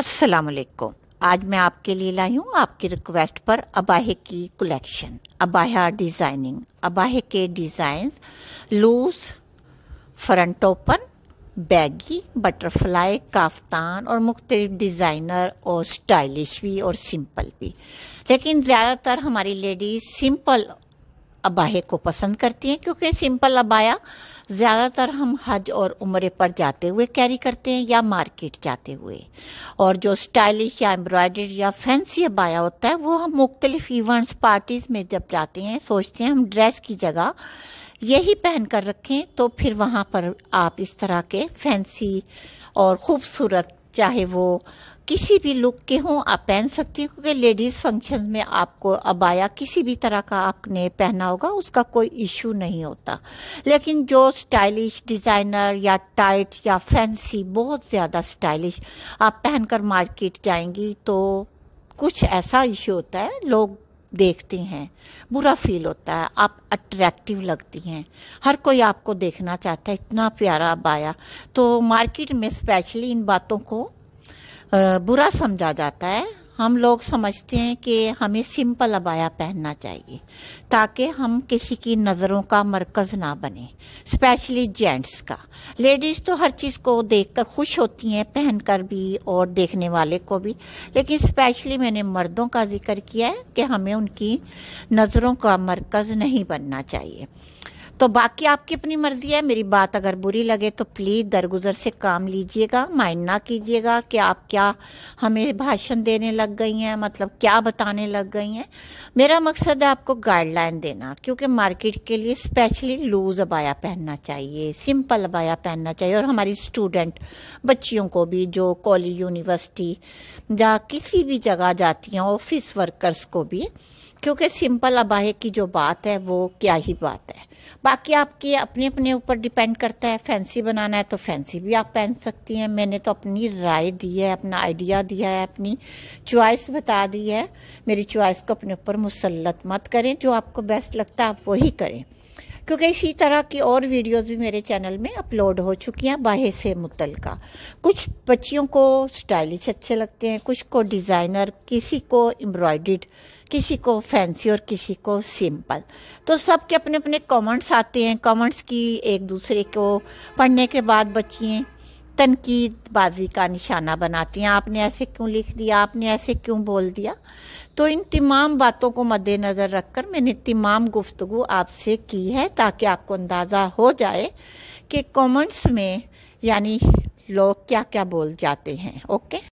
वालेकुम आज मैं आपके लिए लाई हूँ आपकी रिक्वेस्ट पर अबाहे की कलेक्शन अबाहा डिज़ाइनिंग अबाहे के designs loose front open baggy butterfly kaftan और मुख्तलिफ डिज़ाइनर और स्टाइलिश भी और सिंपल भी लेकिन ज़्यादातर हमारी लेडीज़ सिंपल अबाहे को पसंद करती हैं क्योंकि सिंपल अबाया ज़्यादातर हम हज और उम्र पर जाते हुए कैरी करते हैं या मार्केट जाते हुए और जो स्टाइलिश या एम्ब्रॉयडर्ड या फैंसी अबाया होता है वो हम मुख्तलिफ इवेंट्स पार्टीज़ में जब जाते हैं सोचते हैं हम ड्रेस की जगह यही पहन कर रखें तो फिर वहाँ पर आप इस तरह के फैंसी और खूबसूरत चाहे वो किसी भी लुक के हों आप पहन सकती हैं क्योंकि लेडीज़ फंक्शन में आपको अबाया किसी भी तरह का आपने पहना होगा उसका कोई इशू नहीं होता लेकिन जो स्टाइलिश डिज़ाइनर या टाइट या फैंसी बहुत ज़्यादा स्टाइलिश आप पहनकर मार्केट जाएंगी तो कुछ ऐसा इशू होता है लोग देखते हैं बुरा फील होता है आप अट्रैक्टिव लगती हैं हर कोई आपको देखना चाहता है इतना प्यारा बाया तो मार्केट में स्पेशली इन बातों को बुरा समझा जाता है हम लोग समझते हैं कि हमें सिंपल अबाया पहनना चाहिए ताकि हम किसी की नज़रों का मरकज़ ना बने स्पेशली जेंट्स का लेडीज़ तो हर चीज़ को देखकर खुश होती हैं पहन कर भी और देखने वाले को भी लेकिन स्पेशली मैंने मर्दों का जिक्र किया है कि हमें उनकी नज़रों का मरकज़ नहीं बनना चाहिए तो बाकी आपकी अपनी मर्जी है मेरी बात अगर बुरी लगे तो प्लीज़ दरगुजर से काम लीजिएगा माइंड ना कीजिएगा कि आप क्या हमें भाषण देने लग गई हैं मतलब क्या बताने लग गई हैं मेरा मकसद है आपको गाइडलाइन देना क्योंकि मार्केट के लिए स्पेशली लूज अबाया पहनना चाहिए सिंपल अबाया पहनना चाहिए और हमारी स्टूडेंट बच्चियों को भी जो कॉलेज यूनिवर्सिटी या किसी भी जगह जाती हैं ऑफिस वर्कर्स को भी क्योंकि सिंपल अबाहे की जो बात है वो क्या ही बात है बाकी आपके अपने अपने ऊपर डिपेंड करता है फैंसी बनाना है तो फैंसी भी आप पहन सकती हैं मैंने तो अपनी राय दी है अपना आइडिया दिया है अपनी चॉइस बता दी है मेरी चॉइस को अपने ऊपर मुसलत मत करें जो आपको बेस्ट लगता है आप वही करें क्योंकि इसी तरह की और वीडियोस भी मेरे चैनल में अपलोड हो चुकी हैं बाहे से मुतल का कुछ बच्चियों को स्टाइलिश अच्छे लगते हैं कुछ को डिज़ाइनर किसी को एम्ब्रॉयड किसी को फैंसी और किसी को सिंपल तो सबके अपने अपने कमेंट्स आते हैं कमेंट्स की एक दूसरे को पढ़ने के बाद बच्चियाँ तनकीदबाजी का निशाना बनाती हैं आपने ऐसे क्यों लिख दिया आपने ऐसे क्यों बोल दिया तो इन तमाम बातों को मद्देनज़र रखकर मैंने तमाम गुफ्तु आपसे की है ताकि आपको अंदाज़ा हो जाए कि कमेंट्स में यानी लोग क्या क्या बोल जाते हैं ओके